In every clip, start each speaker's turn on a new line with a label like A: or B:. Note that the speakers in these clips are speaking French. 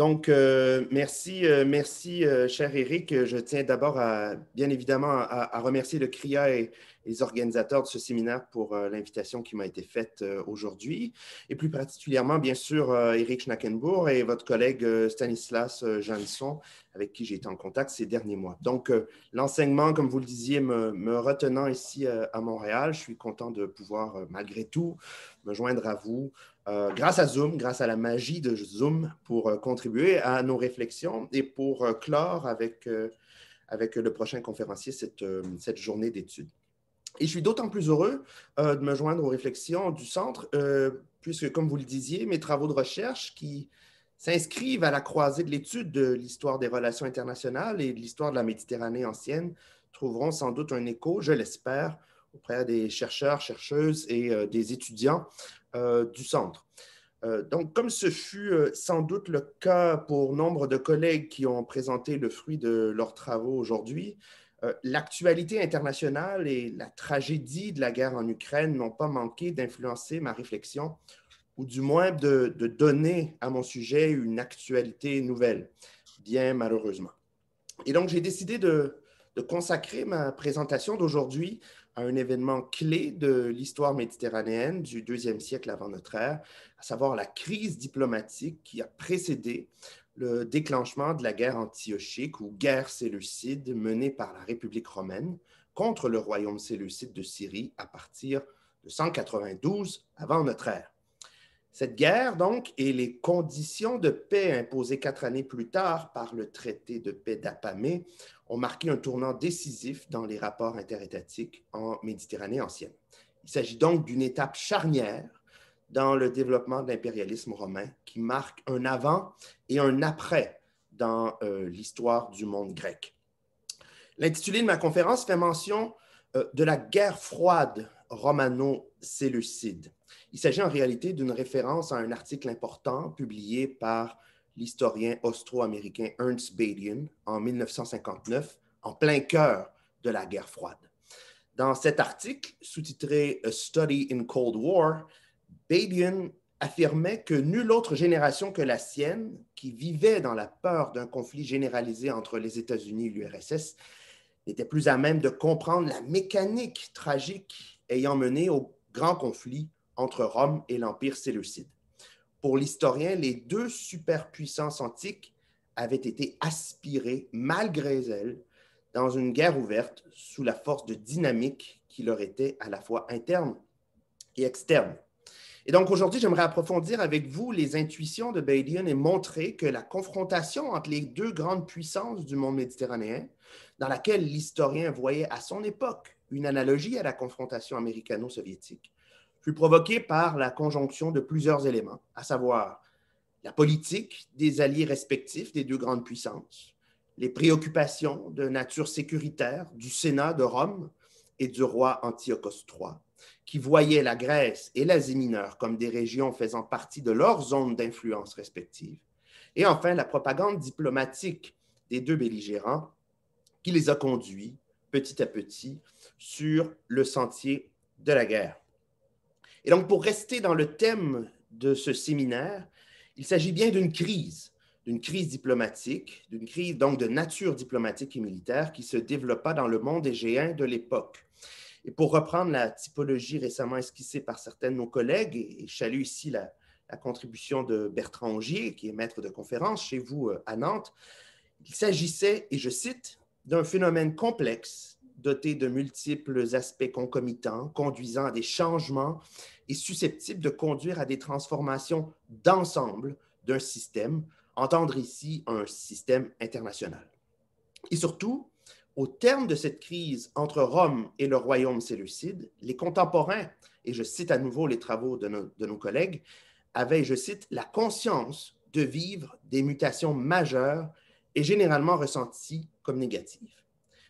A: Donc, euh, merci, euh, merci, euh, cher Eric. Je tiens d'abord, à, bien évidemment, à, remercier le CRIA et, les organisateurs de ce séminaire pour euh, l'invitation qui m'a été faite euh, aujourd'hui. Et plus particulièrement, bien sûr, Eric euh, Schnackenbourg et votre collègue Stanislas Jansson, avec qui j'ai été en contact ces derniers mois. Donc, l'enseignement, comme vous le disiez, me, retenant ici à Montréal, je suis content de pouvoir, malgré tout, me joindre à vous grâce à Zoom, grâce à la magie de Zoom, pour contribuer à nos réflexions et pour clore avec, avec le prochain conférencier cette, cette journée d'études. Et je suis d'autant plus heureux euh, de me joindre aux réflexions du Centre, euh, puisque, comme vous le disiez, mes travaux de recherche qui s'inscrivent à la croisée de l'étude de l'histoire des relations internationales et de l'histoire de la Méditerranée ancienne trouveront sans doute un écho, je l'espère, auprès des chercheurs, chercheuses et euh, des étudiants du Centre. donc, comme ce fut sans doute le cas pour nombre de collègues qui ont présenté le fruit de leurs travaux aujourd'hui, euh, l'actualité internationale et la tragédie de la guerre en Ukraine n'ont pas manqué d'influencer ma réflexion, ou du moins de, donner à mon sujet une actualité nouvelle, bien malheureusement. Et donc, j'ai décidé de, de, consacrer ma présentation d'aujourd'hui à un événement clé de l'histoire méditerranéenne du deuxième siècle avant notre ère, à savoir la crise diplomatique qui a précédé le déclenchement de la guerre antiochique ou guerre séleucide menée par la République romaine contre le royaume séleucide de Syrie à partir de 192 avant notre ère. Cette guerre, donc, et les conditions de paix imposées quatre années plus tard par le traité de paix d'Apamée ont marqué un tournant décisif dans les rapports interétatiques en Méditerranée ancienne. Il s'agit donc d'une étape charnière dans le développement de l'impérialisme romain qui marque un avant et un après dans euh, l'histoire du monde grec. L'intitulé de ma conférence fait mention euh, de la guerre froide romano-séleucide. Il s'agit en réalité d'une référence à un article important publié par l'historien austro-américain Ernst Badian en 1959, en plein cœur de la guerre froide. Dans cet article, sous-titré A euh, Study in Cold War, Badian affirmait que nulle autre génération que la sienne, qui vivait dans la peur d'un conflit généralisé entre les États-Unis et l'URSS, n'était plus à même de comprendre la mécanique tragique ayant mené au grand conflit entre Rome et l'Empire séleucide. Pour l'historien, les deux superpuissances antiques avaient été aspirées, malgré elles, dans une guerre ouverte sous la force de dynamique qui leur était à la fois interne et externe. Et donc aujourd'hui, j'aimerais approfondir avec vous les intuitions de Badian et montrer que la confrontation entre les deux grandes puissances du monde méditerranéen, dans laquelle l'historien voyait à son époque une analogie à la confrontation américano-soviétique, fut provoquée par la conjonction de plusieurs éléments, à savoir la politique des alliés respectifs des deux grandes puissances, les préoccupations de nature sécuritaire du Sénat de Rome et du roi Antiochos III, qui voyaient la Grèce et l'Asie mineure comme des régions faisant partie de leur zone d'influence respective. Et enfin, la propagande diplomatique des deux belligérants qui les a conduits petit à petit sur le sentier de la guerre. Et donc, pour rester dans le thème de ce séminaire, il s'agit bien d'une crise, d'une crise diplomatique, d'une crise donc de nature diplomatique et militaire qui se développa dans le monde égéen de l'époque. Et pour reprendre la typologie récemment esquissée par certains de nos collègues, et, je salue ici la, contribution de Bertrand Angier qui est maître de conférence chez vous euh, à Nantes, il s'agissait, et je cite, d'un phénomène complexe doté de multiples aspects concomitants, conduisant à des changements et susceptibles de conduire à des transformations d'ensemble d'un système, entendre ici un système international. Et surtout, au terme de cette crise entre Rome et le royaume sélucide, les contemporains, et je cite à nouveau les travaux de nos, de nos collègues, avaient, je cite, la conscience de vivre des mutations majeures et généralement ressenties comme négatives.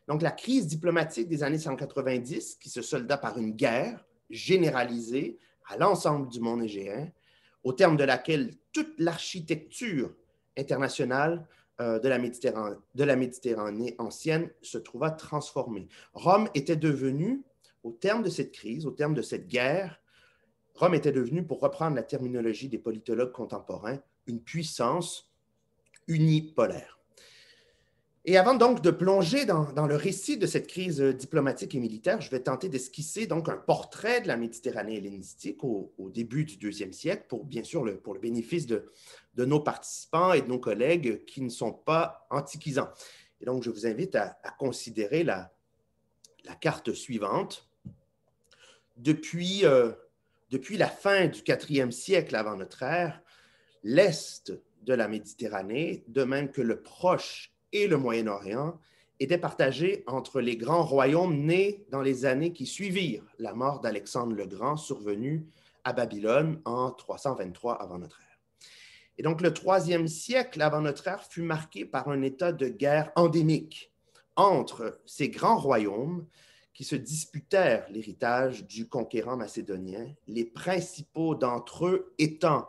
A: Donc, la crise diplomatique des années 190, qui se solda par une guerre généralisée à l'ensemble du monde égéen, au terme de laquelle toute l'architecture internationale euh, de la, Méditerranée, ancienne se trouva transformée. Rome était devenue, au terme de cette crise, au terme de cette guerre, Rome était devenue, pour reprendre la terminologie des politologues contemporains, une puissance unipolaire. Et avant donc de plonger dans, le récit de cette crise euh, diplomatique et militaire, je vais tenter d'esquisser donc un portrait de la Méditerranée hellénistique au, début du deuxième siècle, pour bien sûr le, pour le bénéfice de, de, nos participants et de nos collègues qui ne sont pas antiquisants. Et donc, je vous invite à, considérer la, la, carte suivante. Depuis, euh, depuis la fin du IVe siècle avant notre ère, l'Est de la Méditerranée, de même que le proche et le Moyen-Orient était partagé entre les grands royaumes nés dans les années qui suivirent la mort d'Alexandre le Grand survenu à Babylone en 323 avant notre ère. Et donc le troisième siècle avant notre ère fut marqué par un état de guerre endémique entre ces grands royaumes qui se disputèrent l'héritage du conquérant macédonien, les principaux d'entre eux étant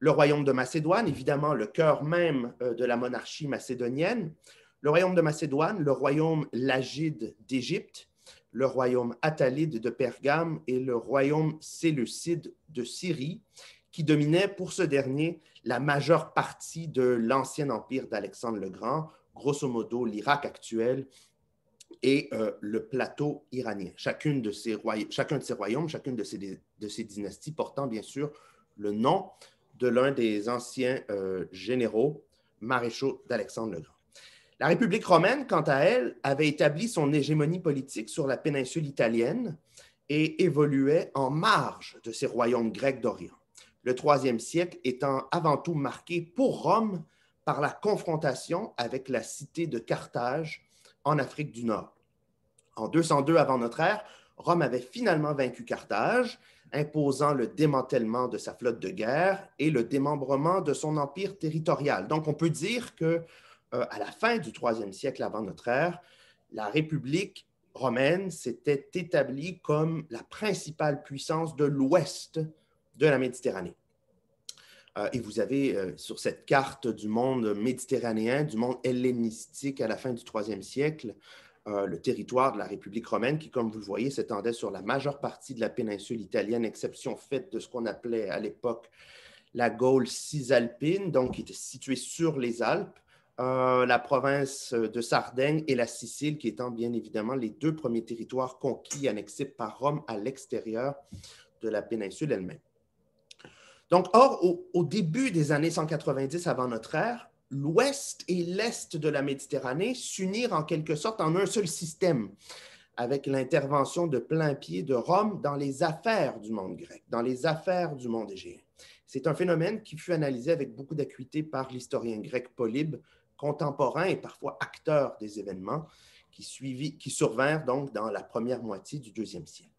A: le royaume de Macédoine, évidemment le cœur même euh, de la monarchie macédonienne, le royaume de Macédoine, le royaume lagide d'Égypte, le royaume attalide de Pergame et le royaume séleucide de Syrie, qui dominait pour ce dernier la majeure partie de l'ancien empire d'Alexandre le Grand, grosso modo l'Irak actuel et euh, le plateau iranien. Chacune de ces chacun de ces royaumes, chacune de ces, de ces dynasties portant bien sûr le nom de l'un des anciens euh, généraux, maréchaux d'Alexandre le Grand. La République romaine, quant à elle, avait établi son hégémonie politique sur la péninsule italienne et évoluait en marge de ses royaumes grecs d'Orient, le IIIe siècle étant avant tout marqué pour Rome par la confrontation avec la cité de Carthage en Afrique du Nord. En 202 avant notre ère, Rome avait finalement vaincu Carthage imposant le démantèlement de sa flotte de guerre et le démembrement de son empire territorial. Donc, on peut dire que euh, à la fin du IIIe siècle avant notre ère, la République romaine s'était établie comme la principale puissance de l'ouest de la Méditerranée. Euh, et vous avez euh, sur cette carte du monde méditerranéen, du monde hellénistique à la fin du IIIe siècle, euh, le territoire de la République romaine, qui, comme vous le voyez, s'étendait sur la majeure partie de la péninsule italienne, exception faite de ce qu'on appelait à l'époque la Gaule cisalpine, donc qui était située sur les Alpes, euh, la province de Sardaigne et la Sicile, qui étant bien évidemment les deux premiers territoires conquis, annexés par Rome à l'extérieur de la péninsule elle-même. Donc, or, au, début des années 190 avant notre ère, l'ouest et l'est de la Méditerranée s'unirent en quelque sorte en un seul système, avec l'intervention de plein pied de Rome dans les affaires du monde grec, dans les affaires du monde égéen. C'est un phénomène qui fut analysé avec beaucoup d'acuité par l'historien grec Polybe, contemporain et parfois acteur des événements qui, survinrent donc dans la première moitié du deuxième siècle.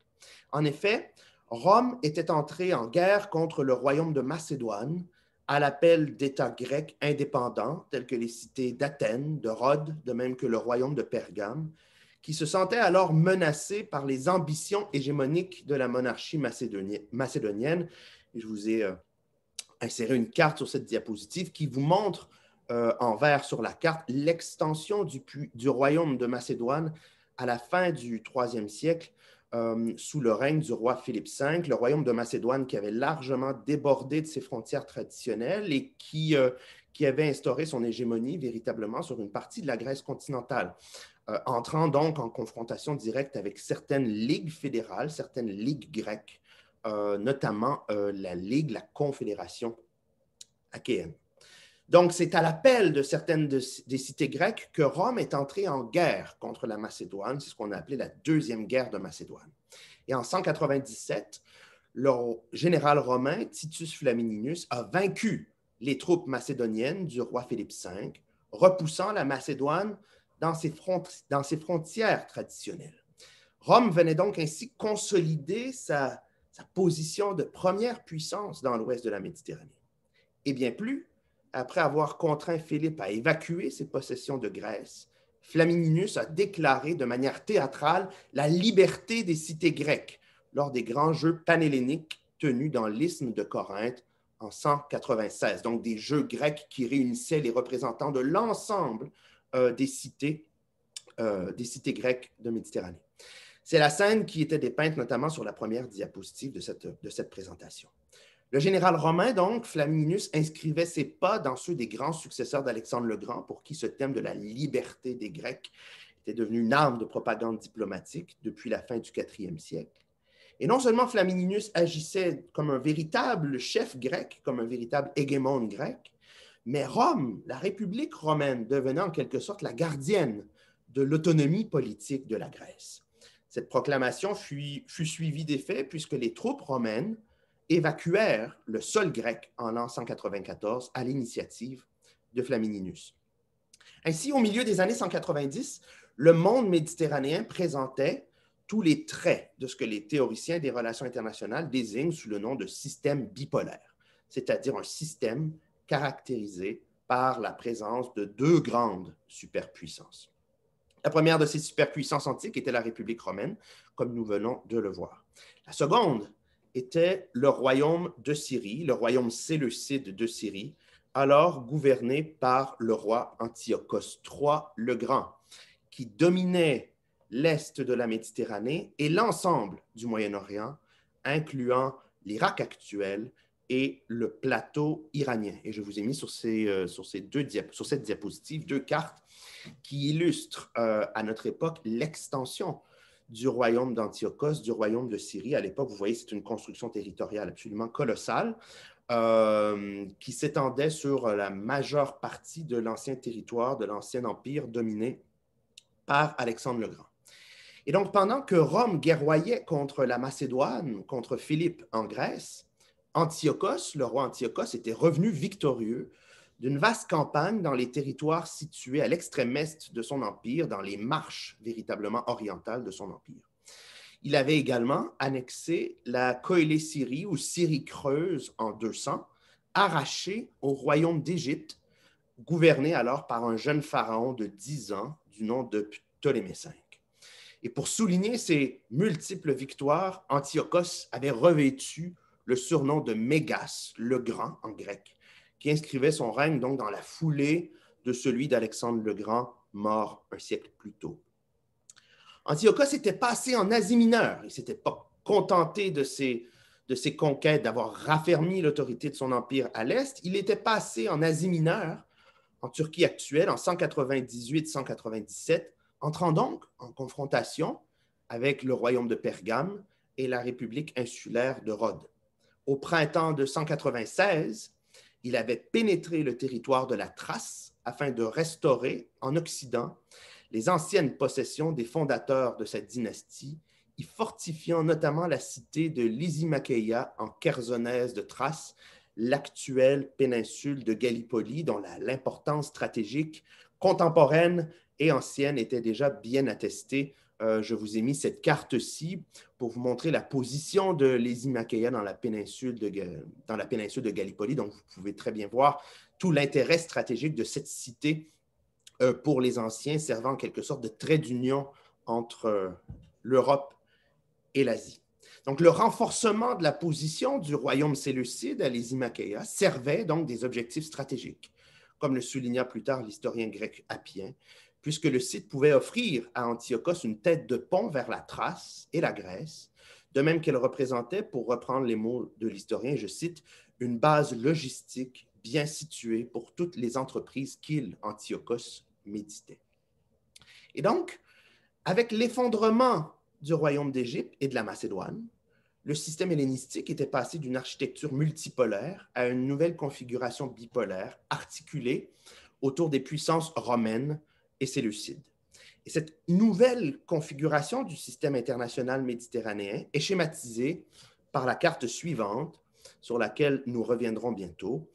A: En effet, Rome était entrée en guerre contre le royaume de Macédoine, à l'appel d'États grecs indépendants, tels que les cités d'Athènes, de Rhodes, de même que le royaume de Pergame, qui se sentaient alors menacés par les ambitions hégémoniques de la monarchie macédonienne. je vous ai euh, inséré une carte sur cette diapositive qui vous montre euh, en vert sur la carte l'extension du, du royaume de Macédoine à la fin du IIIe siècle euh, sous le règne du roi Philippe V, le royaume de Macédoine qui avait largement débordé de ses frontières traditionnelles et qui, euh, qui avait instauré son hégémonie véritablement sur une partie de la Grèce continentale, euh, entrant donc en confrontation directe avec certaines ligues fédérales, certaines ligues grecques, notamment la Ligue, la Confédération achéenne. Donc, c'est à l'appel de certaines des cités grecques que Rome est entrée en guerre contre la Macédoine. C'est ce qu'on a appelé la Deuxième Guerre de Macédoine. Et en 197, le général romain Titus Flamininus a vaincu les troupes macédoniennes du roi Philippe V, repoussant la Macédoine dans ses, frontières traditionnelles. Rome venait donc ainsi consolider sa position de première puissance dans l'ouest de la Méditerranée. Et bien plus, après avoir contraint Philippe à évacuer ses possessions de Grèce, Flamininus a déclaré de manière théâtrale la liberté des cités grecques lors des grands jeux panhelléniques tenus dans l'isthme de Corinthe en 196, donc des jeux grecs qui réunissaient les représentants de l'ensemble euh, des, cités, euh, des cités grecques de Méditerranée. C'est la scène qui était dépeinte notamment sur la première diapositive de cette présentation. Le général romain, donc, Flamininus, inscrivait ses pas dans ceux des grands successeurs d'Alexandre le Grand, pour qui ce thème de la liberté des Grecs était devenu une arme de propagande diplomatique depuis la fin du IVe siècle. Et non seulement Flamininus agissait comme un véritable chef grec, comme un véritable hégémon grec, mais Rome, la République romaine, devenait en quelque sorte la gardienne de l'autonomie politique de la Grèce. Cette proclamation fut, fut suivie d'effets puisque les troupes romaines évacuèrent le sol grec en l'an 194 à l'initiative de Flamininus. Ainsi, au milieu des années 190, le monde méditerranéen présentait tous les traits de ce que les théoriciens des relations internationales désignent sous le nom de système bipolaire, c'est-à-dire un système caractérisé par la présence de deux grandes superpuissances. La première de ces superpuissances antiques était la République romaine, comme nous venons de le voir. La seconde était le royaume de Syrie, le royaume séleucide de Syrie, alors gouverné par le roi Antiochos III le Grand, qui dominait l'est de la Méditerranée et l'ensemble du Moyen-Orient, incluant l'Irak actuel et le plateau iranien. Et je vous ai mis sur ces, euh, deux cette diapositive deux cartes qui illustrent euh, à notre époque l'extension du royaume d'Antiochos, du royaume de Syrie. À l'époque, vous voyez, c'est une construction territoriale absolument colossale euh, qui s'étendait sur la majeure partie de l'ancien territoire, de l'ancien empire dominé par Alexandre le Grand. Et donc, pendant que Rome guerroyait contre la Macédoine, contre Philippe en Grèce, Antiochos, le roi Antiochos, était revenu victorieux d'une vaste campagne dans les territoires situés à l'extrême est de son empire, dans les marches véritablement orientales de son empire. Il avait également annexé la Coélé-Syrie ou Syrie creuse en 200, arrachée au royaume d'Égypte, gouverné alors par un jeune pharaon de 10 ans du nom de Ptolémée V. Et pour souligner ses multiples victoires, Antiochos avait revêtu le surnom de Mégas, le Grand en grec, qui inscrivait son règne donc dans la foulée de celui d'Alexandre le Grand, mort un siècle plus tôt. Antiochus s'était passé en Asie mineure. Il ne s'était pas contenté de ses, de ses conquêtes, d'avoir raffermi l'autorité de son empire à l'Est. Il était passé en Asie mineure, en Turquie actuelle, en 198-197, entrant donc en confrontation avec le royaume de Pergame et la République insulaire de Rhodes. Au printemps de 196, il avait pénétré le territoire de la Thrace afin de restaurer en Occident les anciennes possessions des fondateurs de cette dynastie, y fortifiant notamment la cité de Lysimacheia en Chersonèse de Thrace, l'actuelle péninsule de Gallipoli, dont l'importance stratégique contemporaine et ancienne était déjà bien attestée euh, je vous ai mis cette carte-ci pour vous montrer la position de les dans la péninsule de, dans Gallipoli. Donc, vous pouvez très bien voir tout l'intérêt stratégique de cette cité euh, pour les anciens, servant en quelque sorte de trait d'union entre euh, l'Europe et l'Asie. Donc, le renforcement de la position du royaume séleucide à les servait donc des objectifs stratégiques, comme le souligna plus tard l'historien grec Appien, puisque le site pouvait offrir à Antiochos une tête de pont vers la Thrace et la Grèce, de même qu'elle représentait, pour reprendre les mots de l'historien, je cite, une base logistique bien située pour toutes les entreprises qu'il, Antiochos, méditait. Et donc, avec l'effondrement du royaume d'Égypte et de la Macédoine, le système hellénistique était passé d'une architecture multipolaire à une nouvelle configuration bipolaire articulée autour des puissances romaines et lucide. Et cette nouvelle configuration du système international méditerranéen est schématisée par la carte suivante, sur laquelle nous reviendrons bientôt,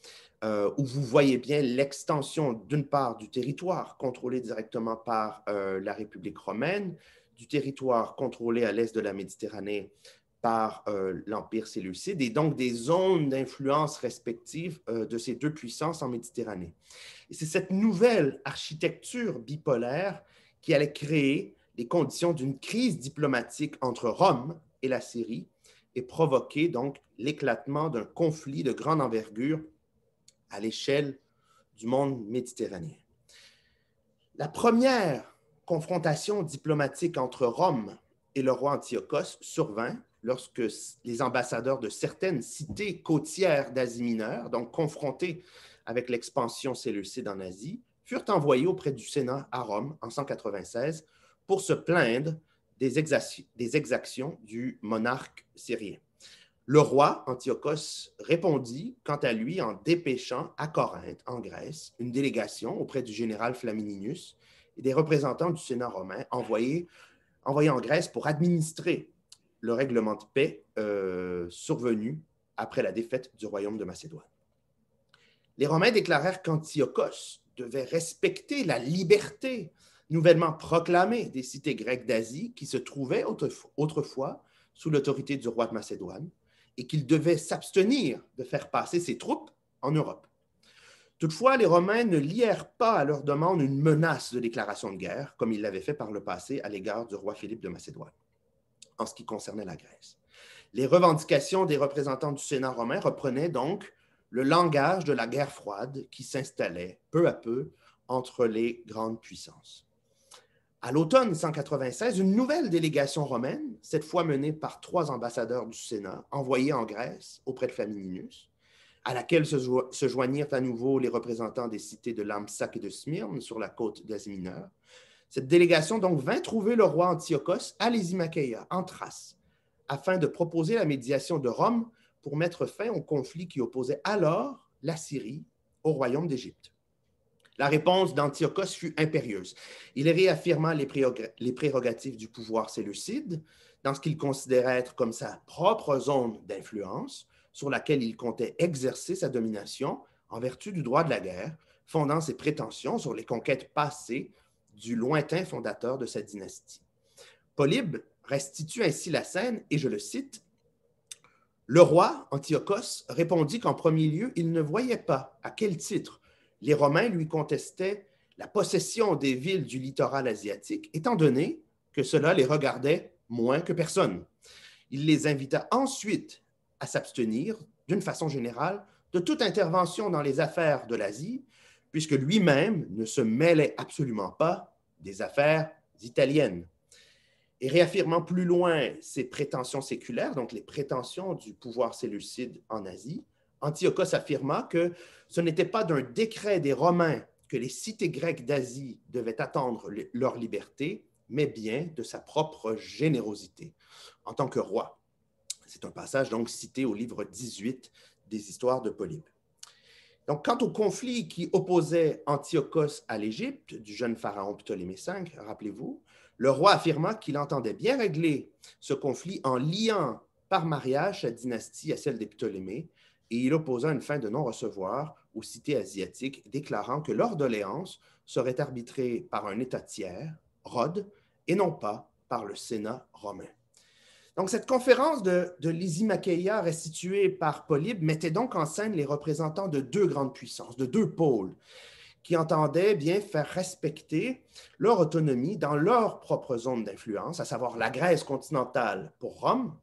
A: euh, où vous voyez bien l'extension d'une part du territoire contrôlé directement par euh, la République romaine, du territoire contrôlé à l'est de la Méditerranée par euh, l'Empire séleucide et donc des zones d'influence respectives euh, de ces deux puissances en Méditerranée. Et c'est cette nouvelle architecture bipolaire qui allait créer les conditions d'une crise diplomatique entre Rome et la Syrie et provoquer donc l'éclatement d'un conflit de grande envergure à l'échelle du monde méditerranéen. La première confrontation diplomatique entre Rome et le roi Antiochos survint lorsque les ambassadeurs de certaines cités côtières d'Asie mineure, donc confrontés avec l'expansion séleucide en Asie, furent envoyés auprès du Sénat à Rome en 196 pour se plaindre des, des exactions du monarque syrien. Le roi Antiochos répondit, quant à lui, en dépêchant à Corinthe, en Grèce, une délégation auprès du général Flamininus et des représentants du Sénat romain envoyés, envoyés en Grèce pour administrer le règlement de paix euh, survenu après la défaite du royaume de Macédoine. Les Romains déclarèrent qu'Antiochos devait respecter la liberté nouvellement proclamée des cités grecques d'Asie qui se trouvaient autrefois, autrefois sous l'autorité du roi de Macédoine et qu'il devait s'abstenir de faire passer ses troupes en Europe. Toutefois, les Romains ne lièrent pas à leur demande une menace de déclaration de guerre, comme ils l'avaient fait par le passé à l'égard du roi Philippe de Macédoine en ce qui concernait la Grèce. Les revendications des représentants du Sénat romain reprenaient donc le langage de la guerre froide qui s'installait peu à peu entre les grandes puissances. À l'automne 196, une nouvelle délégation romaine, cette fois menée par trois ambassadeurs du Sénat, envoyés en Grèce auprès de Flamininus, à laquelle se, joignirent à nouveau les représentants des cités de Lamsac et de Smyrne sur la côte d'Asie mineure, cette délégation donc vint trouver le roi Antiochos à Lysimacheia, en Thrace, afin de proposer la médiation de Rome pour mettre fin au conflit qui opposait alors la Syrie au royaume d'Égypte. La réponse d'Antiochos fut impérieuse. Il réaffirma les, les prérogatives du pouvoir séleucide dans ce qu'il considérait être comme sa propre zone d'influence sur laquelle il comptait exercer sa domination en vertu du droit de la guerre, fondant ses prétentions sur les conquêtes passées du lointain fondateur de sa dynastie. Polybe restitue ainsi la scène et je le cite Le roi Antiochos répondit qu'en premier lieu, il ne voyait pas à quel titre les Romains lui contestaient la possession des villes du littoral asiatique, étant donné que cela les regardait moins que personne. Il les invita ensuite à s'abstenir, d'une façon générale, de toute intervention dans les affaires de l'Asie puisque lui-même ne se mêlait absolument pas des affaires italiennes. Et réaffirmant plus loin ses prétentions séculaires, donc les prétentions du pouvoir séleucide en Asie, Antiochos affirma que ce n'était pas d'un décret des Romains que les cités grecques d'Asie devaient attendre leur liberté, mais bien de sa propre générosité en tant que roi. C'est un passage donc cité au livre 18 des Histoires de Polybe. Donc, quant au conflit qui opposait Antiochos à l'Égypte, du jeune pharaon Ptolémée V, rappelez-vous, le roi affirma qu'il entendait bien régler ce conflit en liant par mariage sa dynastie à celle des Ptolémées, et il opposa une fin de non-recevoir aux cités asiatiques, déclarant que leur doléance serait arbitrée par un État tiers, Rhodes, et non pas par le Sénat romain. Donc, cette conférence de, de restituée par Polybe, mettait donc en scène les représentants de deux grandes puissances, de deux pôles, qui entendaient bien faire respecter leur autonomie dans leur propre zone d'influence, à savoir la Grèce continentale pour Rome,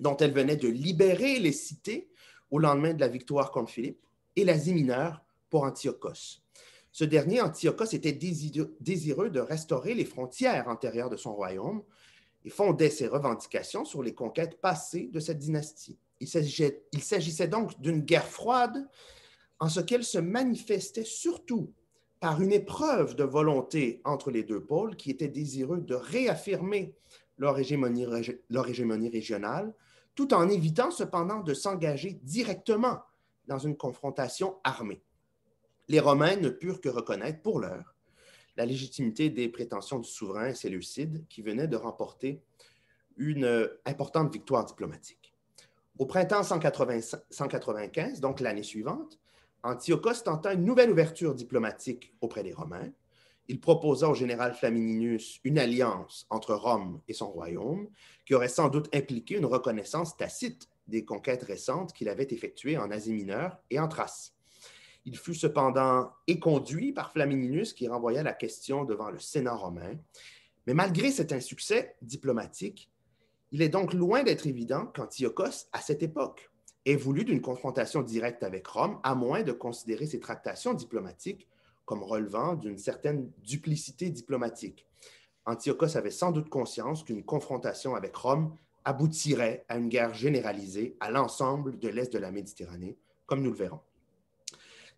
A: dont elle venait de libérer les cités au lendemain de la victoire contre Philippe, et l'Asie mineure pour Antiochos. Ce dernier, Antiochos, était désireux de restaurer les frontières antérieures de son royaume et fondait ses revendications sur les conquêtes passées de cette dynastie. Il s'agissait donc d'une guerre froide en ce qu'elle se manifestait surtout par une épreuve de volonté entre les deux pôles qui étaient désireux de réaffirmer leur hégémonie, leur hégémonie régionale, tout en évitant cependant de s'engager directement dans une confrontation armée. Les Romains ne purent que reconnaître pour l'heure la légitimité des prétentions du souverain séleucide qui venait de remporter une euh, importante victoire diplomatique. Au printemps 195, donc l'année suivante, Antiochos tenta une nouvelle ouverture diplomatique auprès des Romains. Il proposa au général Flamininus une alliance entre Rome et son royaume qui aurait sans doute impliqué une reconnaissance tacite des conquêtes récentes qu'il avait effectuées en Asie mineure et en Thrace. Il fut cependant éconduit par Flamininus qui renvoya la question devant le Sénat romain. Mais malgré cet insuccès diplomatique, il est donc loin d'être évident qu'Antiochos, à cette époque, ait voulu d'une confrontation directe avec Rome, à moins de considérer ses tractations diplomatiques comme relevant d'une certaine duplicité diplomatique. Antiochos avait sans doute conscience qu'une confrontation avec Rome aboutirait à une guerre généralisée à l'ensemble de l'Est de la Méditerranée, comme nous le verrons.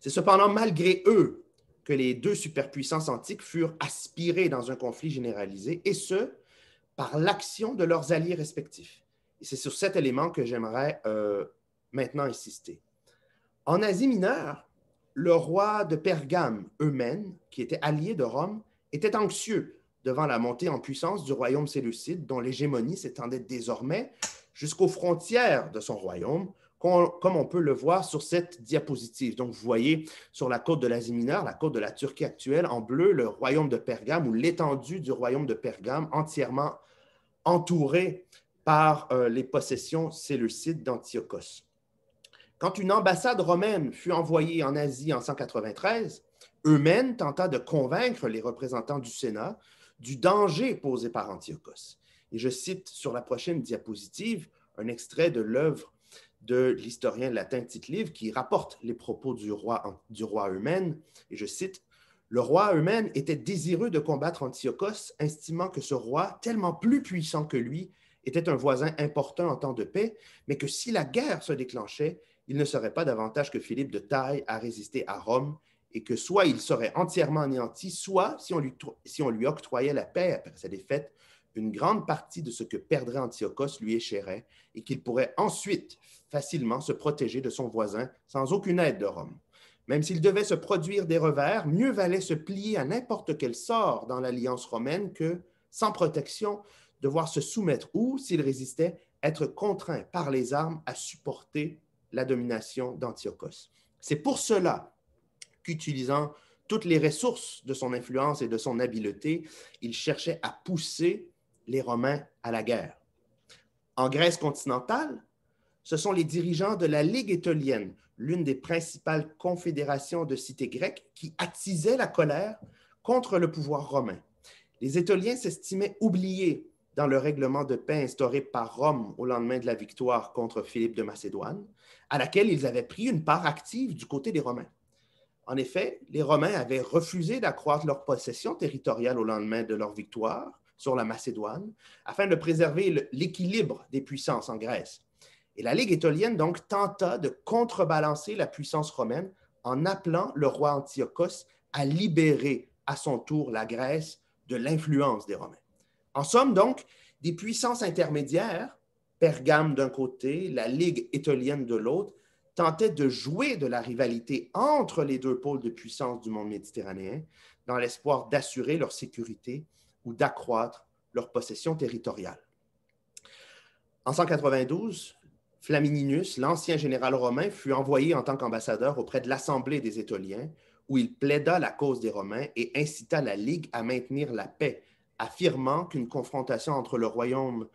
A: C'est cependant malgré eux que les deux superpuissances antiques furent aspirées dans un conflit généralisé, et ce, par l'action de leurs alliés respectifs. Et c'est sur cet élément que j'aimerais euh, maintenant insister. En Asie mineure, le roi de Pergame, Eumène, qui était allié de Rome, était anxieux devant la montée en puissance du royaume séleucide, dont l'hégémonie s'étendait désormais jusqu'aux frontières de son royaume, comme on peut le voir sur cette diapositive. Donc, vous voyez sur la côte de l'Asie mineure, la côte de la Turquie actuelle, en bleu, le royaume de Pergame ou l'étendue du royaume de Pergame entièrement entouré par euh, les possessions séleucides d'Antiochos. Quand une ambassade romaine fut envoyée en Asie en 193, Eumène tenta de convaincre les représentants du Sénat du danger posé par Antiochos. Et je cite sur la prochaine diapositive un extrait de l'œuvre de l'historien latin Tite Livre qui rapporte les propos du roi, du roi Eumène, et je cite Le roi Eumène était désireux de combattre Antiochos, estimant que ce roi, tellement plus puissant que lui, était un voisin important en temps de paix, mais que si la guerre se déclenchait, il ne serait pas davantage que Philippe de taille à résister à Rome et que soit il serait entièrement anéanti, soit si si on lui octroyait la paix après sa défaite, une grande partie de ce que perdrait Antiochos lui échérait et qu'il pourrait ensuite facilement se protéger de son voisin sans aucune aide de Rome. Même s'il devait se produire des revers, mieux valait se plier à n'importe quel sort dans l'alliance romaine que, sans protection, devoir se soumettre ou, s'il résistait, être contraint par les armes à supporter la domination d'Antiochos. C'est pour cela qu'utilisant toutes les ressources de son influence et de son habileté, il cherchait à pousser les Romains à la guerre. En Grèce continentale, ce sont les dirigeants de la Ligue étolienne, l'une des principales confédérations de cités grecques, qui attisaient la colère contre le pouvoir romain. Les Étoliens s'estimaient oubliés dans le règlement de paix instauré par Rome au lendemain de la victoire contre Philippe de Macédoine, à laquelle ils avaient pris une part active du côté des Romains. En effet, les Romains avaient refusé d'accroître leur possession territoriale au lendemain de leur victoire sur la Macédoine, afin de préserver l'équilibre des puissances en Grèce. Et la Ligue étolienne donc tenta de contrebalancer la puissance romaine en appelant le roi Antiochos à libérer à son tour la Grèce de l'influence des Romains. En somme donc, des puissances intermédiaires, Pergame d'un côté, la Ligue étolienne de l'autre, tentaient de jouer de la rivalité entre les deux pôles de puissance du monde méditerranéen dans l'espoir d'assurer leur sécurité ou d'accroître leur possession territoriale. En 192, Flamininus, l'ancien général romain, fut envoyé en tant qu'ambassadeur auprès de l'Assemblée des Étoliens, où il plaida la cause des Romains et incita la Ligue à maintenir la paix, affirmant qu'une confrontation entre le royaume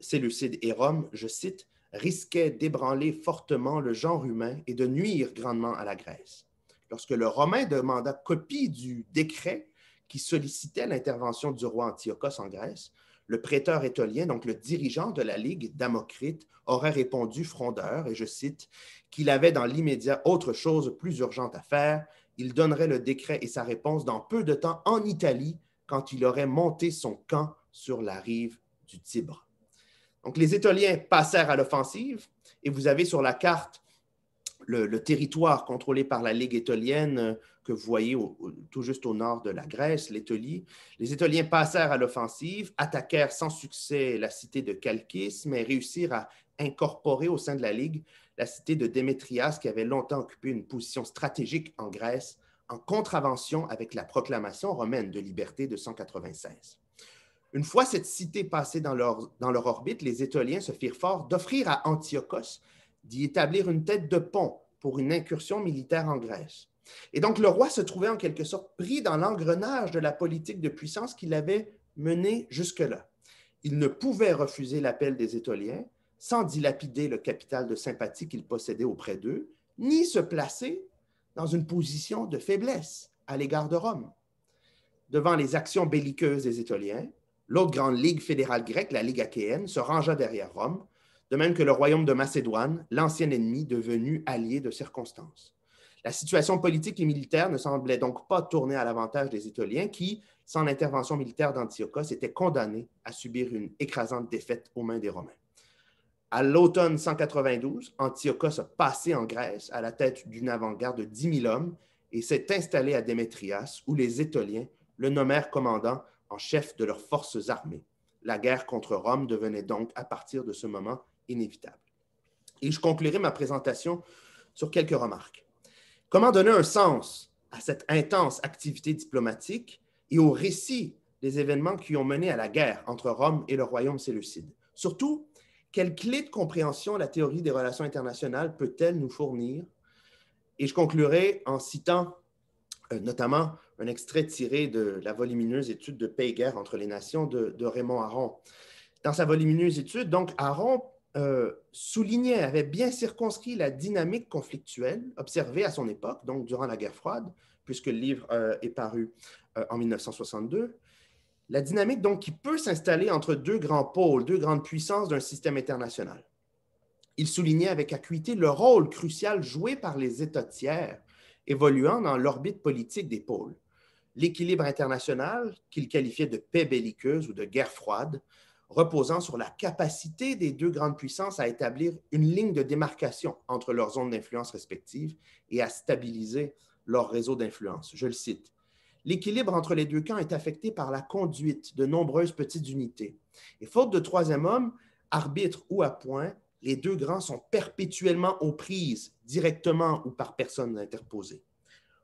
A: séleucide et Rome, je cite, risquait d'ébranler fortement le genre humain et de nuire grandement à la Grèce. Lorsque le Romain demanda copie du décret qui sollicitait l'intervention du roi Antiochos en Grèce, le prêteur étolien, donc le dirigeant de la Ligue d'Amocrite, aurait répondu frondeur, et je cite, qu'il avait dans l'immédiat autre chose plus urgente à faire. Il donnerait le décret et sa réponse dans peu de temps en Italie quand il aurait monté son camp sur la rive du Tibre. Donc les Étoliens passèrent à l'offensive et vous avez sur la carte le, territoire contrôlé par la Ligue étolienne euh, que vous voyez tout juste au nord de la Grèce, l'Étolie. Les Étoliens passèrent à l'offensive, attaquèrent sans succès la cité de Chalcis, mais réussirent à incorporer au sein de la Ligue la cité de Démétrias qui avait longtemps occupé une position stratégique en Grèce en contravention avec la proclamation romaine de liberté de 196. Une fois cette cité passée dans leur, dans leur orbite, les Étoliens se firent fort d'offrir à Antiochos d'y établir une tête de pont pour une incursion militaire en Grèce. Et donc le roi se trouvait en quelque sorte pris dans l'engrenage de la politique de puissance qu'il avait menée jusque-là. Il ne pouvait refuser l'appel des Étoliens sans dilapider le capital de sympathie qu'il possédait auprès d'eux, ni se placer dans une position de faiblesse à l'égard de Rome. Devant les actions belliqueuses des Étoliens, l'autre grande ligue fédérale grecque, la Ligue achéenne, se rangea derrière Rome de même que le royaume de Macédoine, l'ancien ennemi devenu allié de circonstance. La situation politique et militaire ne semblait donc pas tourner à l'avantage des Étoliens qui, sans l'intervention militaire d'Antiochos, étaient condamnés à subir une écrasante défaite aux mains des Romains. À l'automne 192, Antiochos a passé en Grèce à la tête d'une avant-garde de 10 000 hommes et s'est installé à Démétrias, où les Étoliens le nommèrent commandant en chef de leurs forces armées. La guerre contre Rome devenait donc, à partir de ce moment, inévitable. Et je conclurai ma présentation sur quelques remarques. Comment donner un sens à cette intense activité diplomatique et au récit des événements qui ont mené à la guerre entre Rome et le royaume séleucide? Surtout, quelle clé de compréhension la théorie des relations internationales peut-elle nous fournir? Et je conclurai en citant euh, notamment un extrait tiré de la volumineuse étude de paix et guerre entre les nations de, de Raymond Aron. Dans sa volumineuse étude, donc, Aron euh, soulignait, avait bien circonscrit la dynamique conflictuelle observée à son époque, donc durant la guerre froide, puisque le livre euh, est paru euh, en 1962. La dynamique donc qui peut s'installer entre deux grands pôles, deux grandes puissances d'un système international. Il soulignait avec acuité le rôle crucial joué par les États tiers évoluant dans l'orbite politique des pôles. L'équilibre international, qu'il qualifiait de paix belliqueuse ou de guerre froide, reposant sur la capacité des deux grandes puissances à établir une ligne de démarcation entre leurs zones d'influence respectives et à stabiliser leur réseau d'influence. Je le cite. L'équilibre entre les deux camps est affecté par la conduite de nombreuses petites unités. Et faute de troisième homme, arbitre ou à point, les deux grands sont perpétuellement aux prises, directement ou par personne interposée.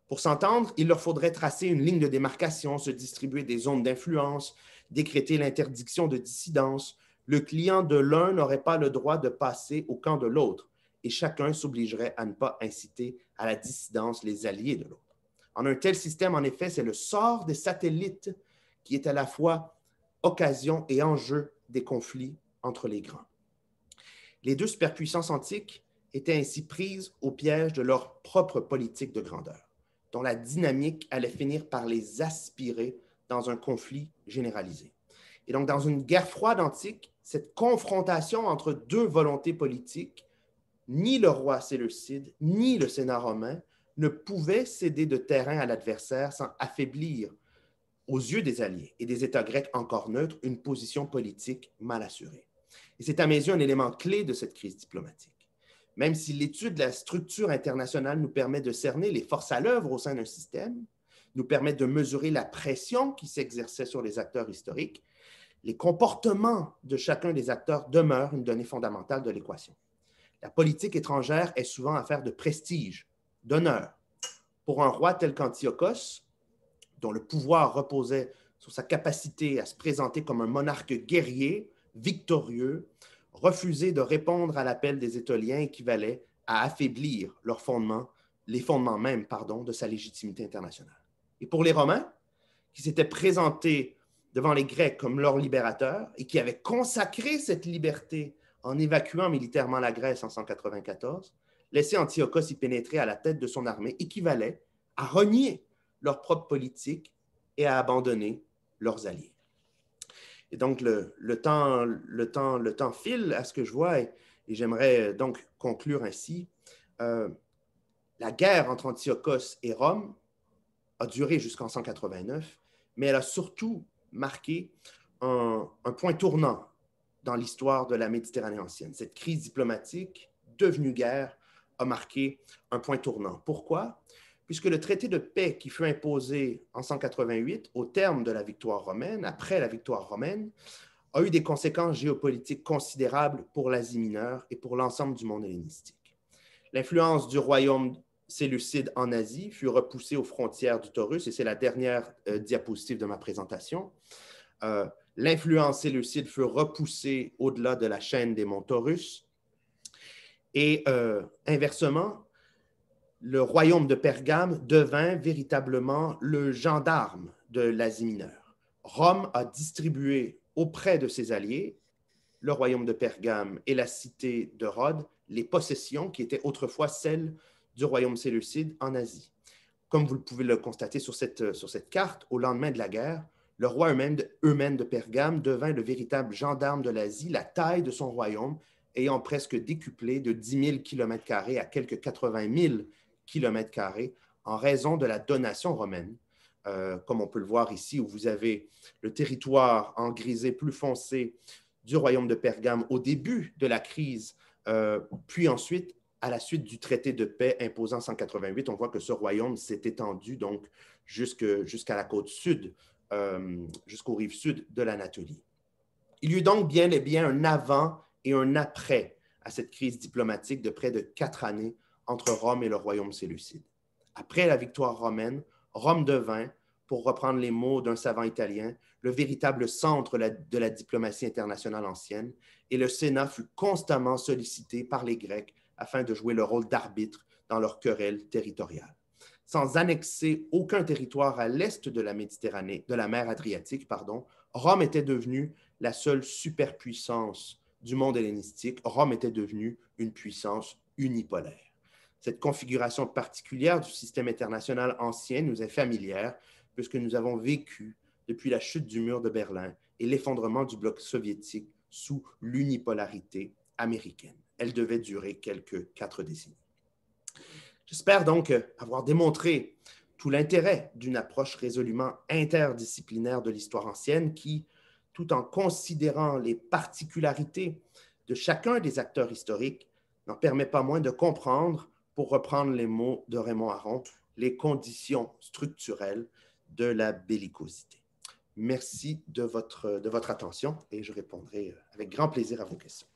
A: Pour s'entendre, il leur faudrait tracer une ligne de démarcation, se distribuer des zones d'influence, décréter l'interdiction de dissidence, le client de l'un n'aurait pas le droit de passer au camp de l'autre et chacun s'obligerait à ne pas inciter à la dissidence les alliés de l'autre. En un tel système, en effet, c'est le sort des satellites qui est à la fois occasion et enjeu des conflits entre les grands. Les deux superpuissances antiques étaient ainsi prises au piège de leur propre politique de grandeur, dont la dynamique allait finir par les aspirer dans un conflit généralisé. Et donc, dans une guerre froide antique, cette confrontation entre deux volontés politiques, ni le roi Séleucide, ni le Sénat romain ne pouvaient céder de terrain à l'adversaire sans affaiblir, aux yeux des Alliés et des États grecs encore neutres, une position politique mal assurée. Et c'est à mes yeux un élément clé de cette crise diplomatique. Même si l'étude de la structure internationale nous permet de cerner les forces à l'œuvre au sein d'un système, nous permettent de mesurer la pression qui s'exerçait sur les acteurs historiques, les comportements de chacun des acteurs demeurent une donnée fondamentale de l'équation. La politique étrangère est souvent affaire de prestige, d'honneur. Pour un roi tel qu'Antiochos, dont le pouvoir reposait sur sa capacité à se présenter comme un monarque guerrier, victorieux, refuser de répondre à l'appel des Étoliens équivalait à affaiblir les fondements même pardon, de sa légitimité internationale et pour les Romains, qui s'étaient présentés devant les Grecs comme leur libérateur et qui avaient consacré cette liberté en évacuant militairement la Grèce en 194, laisser Antiochos y pénétrer à la tête de son armée équivalait à renier leur propre politique et à abandonner leurs alliés. Et donc, le, temps, le, temps, le temps file à ce que je vois et, j'aimerais euh, donc conclure ainsi. Euh, la guerre entre Antiochos et Rome a duré jusqu'en 189, mais elle a surtout marqué un, point tournant dans l'histoire de la Méditerranée ancienne. Cette crise diplomatique, devenue guerre, a marqué un point tournant. Pourquoi? Puisque le traité de paix qui fut imposé en 188 au terme de la victoire romaine, après la victoire romaine, a eu des conséquences géopolitiques considérables pour l'Asie mineure et pour l'ensemble du monde hellénistique. L'influence du royaume Séleucide en Asie fut repoussé aux frontières du Taurus, et c'est la dernière euh, diapositive de ma présentation. Euh, L'influence séleucide fut repoussée au-delà de la chaîne des monts Taurus. Et euh, inversement, le royaume de Pergame devint véritablement le gendarme de l'Asie mineure. Rome a distribué auprès de ses alliés, le royaume de Pergame et la cité de Rhodes, les possessions qui étaient autrefois celles du royaume séleucide en Asie. Comme vous pouvez le constater sur cette, euh, sur cette carte, au lendemain de la guerre, le roi Eumène de Pergame devint le véritable gendarme de l'Asie, la taille de son royaume ayant presque décuplé de 10 000 km à quelques 80 000 km en raison de la donation romaine, euh, comme on peut le voir ici, où vous avez le territoire en grisé plus foncé du royaume de Pergame au début de la crise, euh, puis ensuite à la suite du traité de paix imposant 188, on voit que ce royaume s'est étendu donc jusqu'à la côte sud, euh, jusqu'aux rives sud de l'Anatolie. Il y eut donc bien et bien un avant et un après à cette crise diplomatique de près de quatre années entre Rome et le royaume séleucide. Après la victoire romaine, Rome devint, pour reprendre les mots d'un savant italien, le véritable centre de la diplomatie internationale ancienne, et le Sénat fut constamment sollicité par les Grecs afin de jouer le rôle d'arbitre dans leur querelle territoriale. Sans annexer aucun territoire à l'est de la Méditerranée, de la mer Adriatique, pardon, Rome était devenue la seule superpuissance du monde hellénistique. Rome était devenue une puissance unipolaire. Cette configuration particulière du système international ancien nous est familière puisque nous avons vécu depuis la chute du mur de Berlin et l'effondrement du bloc soviétique sous l'unipolarité américaine elle devait durer quelques quatre décennies. J'espère donc avoir démontré tout l'intérêt d'une approche résolument interdisciplinaire de l'histoire ancienne qui, tout en considérant les particularités de chacun des acteurs historiques, n'en permet pas moins de comprendre, pour reprendre les mots de Raymond Aron, les conditions structurelles de la bellicosité. Merci de votre, de votre attention et je répondrai avec grand plaisir à vos questions.